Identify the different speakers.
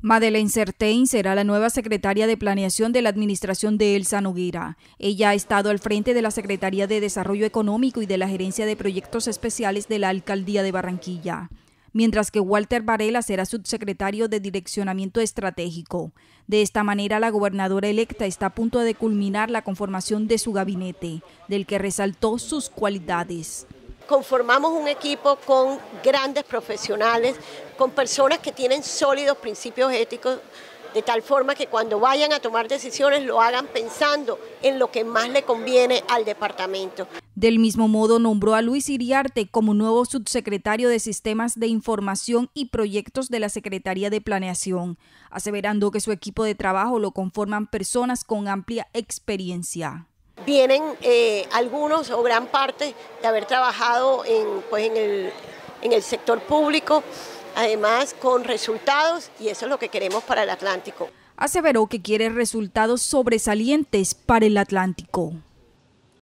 Speaker 1: Madeleine Certain será la nueva secretaria de Planeación de la Administración de Elsa Noguera. Ella ha estado al frente de la Secretaría de Desarrollo Económico y de la Gerencia de Proyectos Especiales de la Alcaldía de Barranquilla, mientras que Walter Varela será subsecretario de Direccionamiento Estratégico. De esta manera, la gobernadora electa está a punto de culminar la conformación de su gabinete, del que resaltó sus cualidades conformamos
Speaker 2: un equipo con grandes profesionales, con personas que tienen sólidos principios éticos, de tal forma que cuando vayan a tomar decisiones lo hagan pensando en
Speaker 1: lo que más le conviene al departamento. Del mismo modo, nombró a Luis Iriarte como nuevo subsecretario de Sistemas de Información y Proyectos de la Secretaría de Planeación, aseverando que su equipo de trabajo lo conforman personas con amplia experiencia.
Speaker 2: Vienen eh, algunos o gran parte de haber trabajado en, pues, en, el, en el sector público, además con resultados y eso es lo que queremos para el Atlántico.
Speaker 1: Aseveró que quiere resultados sobresalientes para el Atlántico.